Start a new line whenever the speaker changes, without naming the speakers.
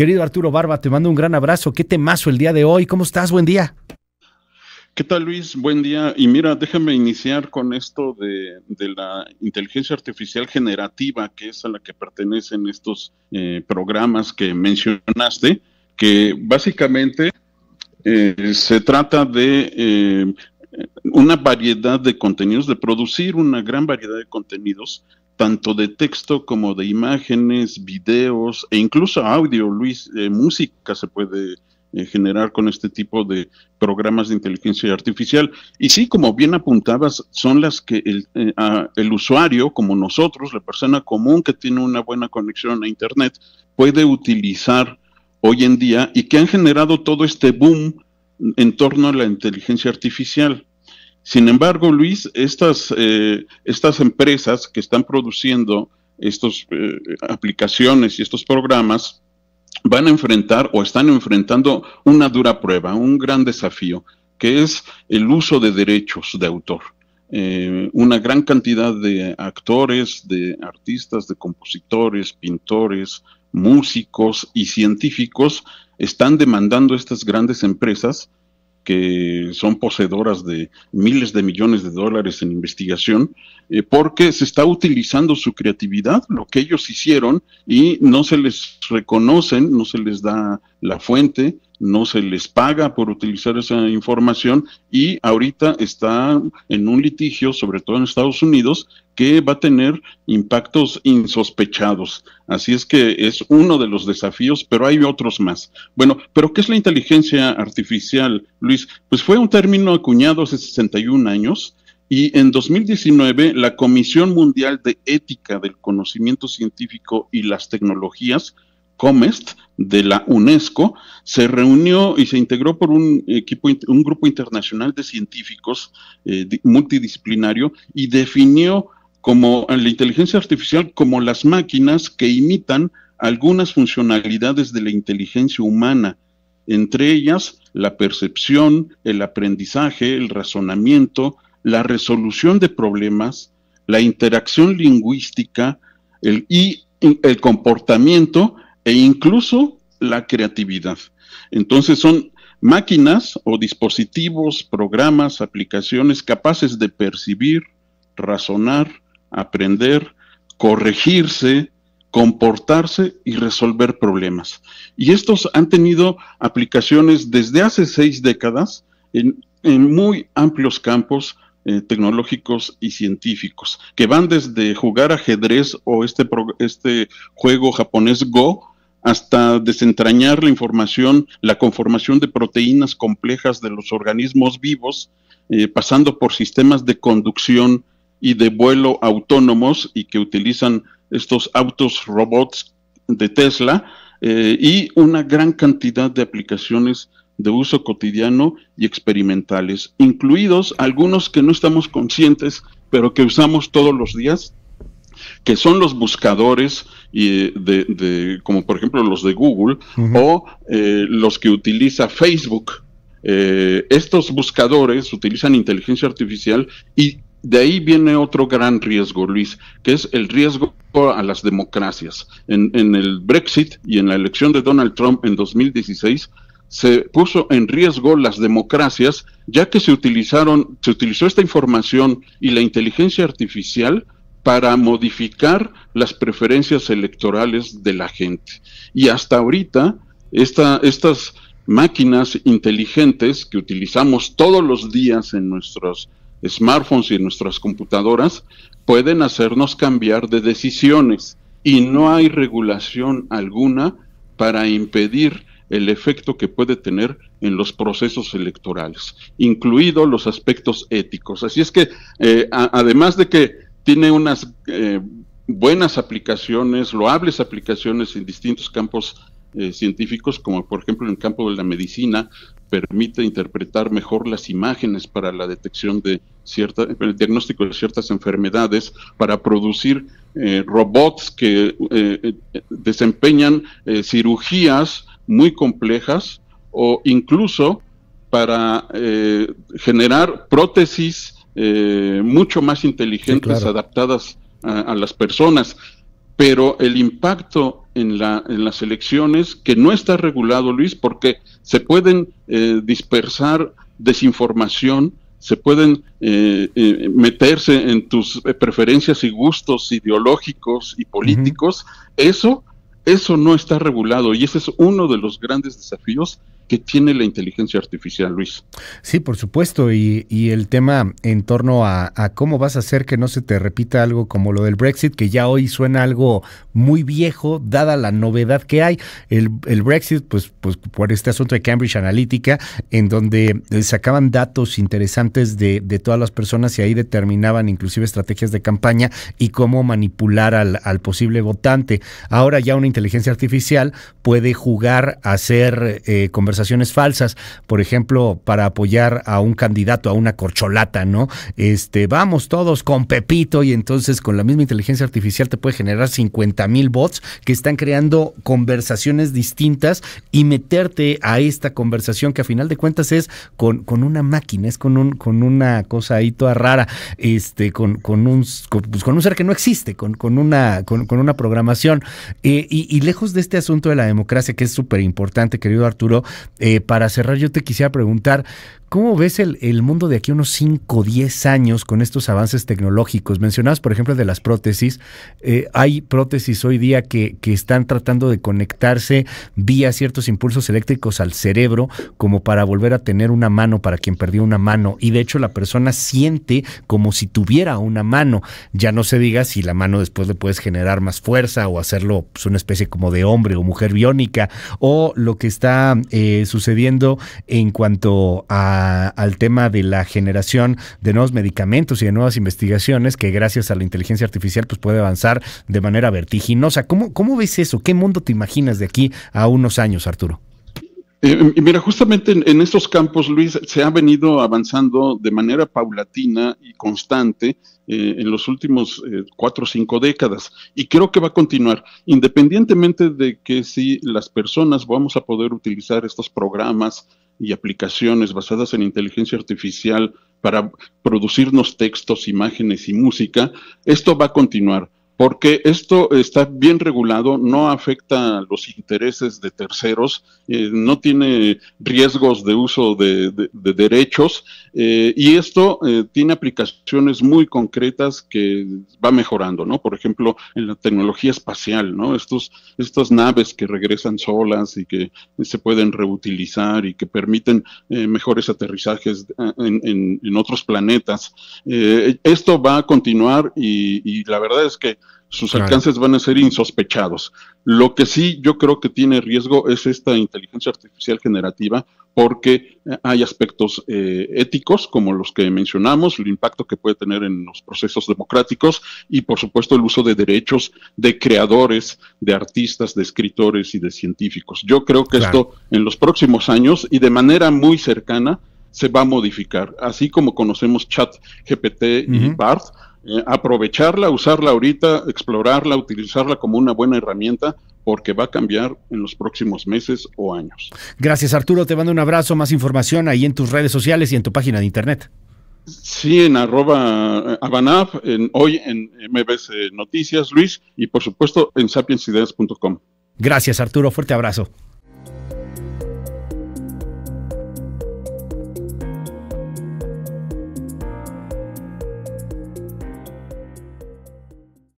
Querido Arturo Barba, te mando un gran abrazo. Qué temazo el día de hoy. ¿Cómo estás? Buen día.
¿Qué tal Luis? Buen día. Y mira, déjame iniciar con esto de, la inteligencia artificial generativa, que es a la que pertenecen estos eh, programas que mencionaste, que básicamente eh, se trata de eh, una variedad de contenidos, de producir una gran variedad de contenidos tanto de texto como de imágenes, videos e incluso audio, Luis, eh, música se puede eh, generar con este tipo de programas de inteligencia artificial. Y sí, como bien apuntabas, son las que el, eh, el usuario, como nosotros, la persona común que tiene una buena conexión a Internet, puede utilizar hoy en día y que han generado todo este boom en torno a la inteligencia artificial. Sin embargo, Luis, eh, estas, empresas que están produciendo estas eh, aplicaciones y estos programas van a enfrentar o están enfrentando una dura prueba, un gran desafío, que es el uso de derechos de autor. Eh, una gran cantidad de actores, de artistas, de compositores, pintores, músicos y científicos están demandando estas grandes empresas que son poseedoras de miles de millones de dólares en investigación, eh, porque se está utilizando su creatividad, lo que ellos hicieron, y no se les reconocen, no se les da la fuente, no se les paga por utilizar esa información y ahorita está en un litigio, sobre todo en Estados Unidos, que va a tener impactos insospechados. Así es que es uno de los desafíos, pero hay otros más. Bueno, pero ¿qué es la inteligencia artificial, Luis? Pues fue un término acuñado hace 61 años. Y en 2019, la Comisión Mundial de Ética del Conocimiento Científico y las Tecnologías COMEST de la UNESCO, se reunió y se integró por un equipo, un grupo internacional de científicos eh, multidisciplinario y definió como eh, la inteligencia artificial como las máquinas que imitan algunas funcionalidades de la inteligencia humana, entre ellas la percepción, el aprendizaje, el razonamiento, la resolución de problemas, la interacción lingüística y el comportamiento e incluso la creatividad. Entonces son máquinas o dispositivos, programas, aplicaciones capaces de percibir, razonar, aprender, corregirse, comportarse y resolver problemas. Y estos han tenido aplicaciones desde hace seis décadas en, muy amplios campos eh, tecnológicos y científicos, que van desde jugar ajedrez o este, este juego japonés Go, hasta desentrañar la información, la conformación de proteínas complejas de los organismos vivos, eh, pasando por sistemas de conducción y de vuelo autónomos y que utilizan estos autos robots de Tesla eh, y una gran cantidad de aplicaciones de uso cotidiano y experimentales, incluidos algunos que no estamos conscientes, pero que usamos todos los días que son los buscadores y de, como por ejemplo los de Google o eh, los que utiliza Facebook. Eh, estos buscadores utilizan inteligencia artificial y de ahí viene otro gran riesgo, Luis, que es el riesgo a las democracias. En, el Brexit y en la elección de Donald Trump en 2016 se puso en riesgo las democracias, ya que se utilizaron, se utilizó esta información y la inteligencia artificial para modificar las preferencias electorales de la gente. Y hasta ahorita, estas máquinas inteligentes que utilizamos todos los días en nuestros smartphones y en nuestras computadoras pueden hacernos cambiar de decisiones y no hay regulación alguna para impedir el efecto que puede tener en los procesos electorales, incluidos los aspectos éticos. Así es que, eh, además de que tiene unas eh, buenas aplicaciones, loables aplicaciones en distintos campos eh, científicos, como por ejemplo en el campo de la medicina, permite interpretar mejor las imágenes para la detección de cierta, el diagnóstico de ciertas enfermedades, para producir eh, robots que desempeñan cirugías muy complejas o incluso para generar prótesis eh, mucho más inteligentes, adaptadas a, las personas. Pero el impacto en, la, en las elecciones, que no está regulado, Luis, porque se pueden eh, dispersar desinformación, se pueden eh, eh, meterse en tus preferencias y gustos ideológicos y políticos, eso, eso no está regulado y ese es uno de los grandes desafíos que tiene la inteligencia artificial, Luis.
Sí, por supuesto, y, el tema en torno a, cómo vas a hacer que no se te repita algo como lo del Brexit, que ya hoy suena algo muy viejo, dada la novedad que hay. El, Brexit, pues, pues por este asunto de Cambridge Analytica, en donde eh, sacaban datos interesantes de, todas las personas y ahí determinaban inclusive estrategias de campaña y cómo manipular al, posible votante. Ahora ya una inteligencia artificial puede jugar a hacer eh, falsas, por ejemplo, para apoyar a un candidato, a una corcholata, ¿no? Este, vamos todos con Pepito y entonces con la misma inteligencia artificial te puede generar 50 mil bots que están creando conversaciones distintas y meterte a esta conversación que a final de cuentas es con, con una máquina, es con, un, con una cosa ahí toda rara, este, con, con, un, pues, un ser que no existe, con, con, una, con, una programación. Eh, y, y lejos de este asunto de la democracia, que es súper importante, querido Arturo, eh, para cerrar, yo te quisiera preguntar, ¿Cómo ves el, mundo de aquí unos 5 o 10 años con estos avances tecnológicos? Mencionabas, por ejemplo, de las prótesis. Eh, hay prótesis hoy día que, están tratando de conectarse vía ciertos impulsos eléctricos al cerebro como para volver a tener una mano para quien perdió una mano. Y de hecho la persona siente como si tuviera una mano. Ya no se diga si la mano después le puedes generar más fuerza o hacerlo pues, una especie como de hombre o mujer biónica o lo que está eh, sucediendo en cuanto a al tema de la generación de nuevos medicamentos y de nuevas investigaciones que gracias a la inteligencia artificial pues puede avanzar de manera vertiginosa. ¿Cómo, cómo ves eso? ¿Qué mundo te imaginas de aquí a unos años, Arturo?
mira, justamente en, estos campos, Luis, se ha venido avanzando de manera paulatina y constante eh, en los últimos eh, cuatro o cinco décadas y creo que va a continuar, independientemente de que si las personas vamos a poder utilizar estos programas y aplicaciones basadas en inteligencia artificial para producirnos textos, imágenes y música, esto va a continuar porque esto está bien regulado, no afecta los intereses de terceros, eh, no tiene riesgos de uso de, derechos eh, y esto eh, tiene aplicaciones muy concretas que va mejorando, ¿no? Por ejemplo, en la tecnología espacial, ¿no? Estos, estas naves que regresan solas y que se pueden reutilizar y que permiten mejores aterrizajes en, otros planetas. esto va a continuar y la verdad es que sus alcances van a ser insospechados. Lo que sí yo creo que tiene riesgo es esta inteligencia artificial generativa, porque eh, hay aspectos eh, éticos, como los que mencionamos, el impacto que puede tener en los procesos democráticos y, por supuesto, el uso de derechos de creadores, de artistas, de escritores y de científicos. Yo creo que esto en los próximos años y de manera muy cercana se va a modificar, así como conocemos Chat GPT y BART eh, aprovecharla, usarla ahorita, explorarla, utilizarla como una buena herramienta porque va a cambiar en los próximos meses o años.
Gracias Arturo, te mando un abrazo, más información ahí en tus redes sociales y en tu página de internet.
Sí, en arroba eh, abanaf, en, hoy en MBS Noticias, Luis, y por supuesto en sapiensideas.com.
Gracias Arturo, fuerte abrazo.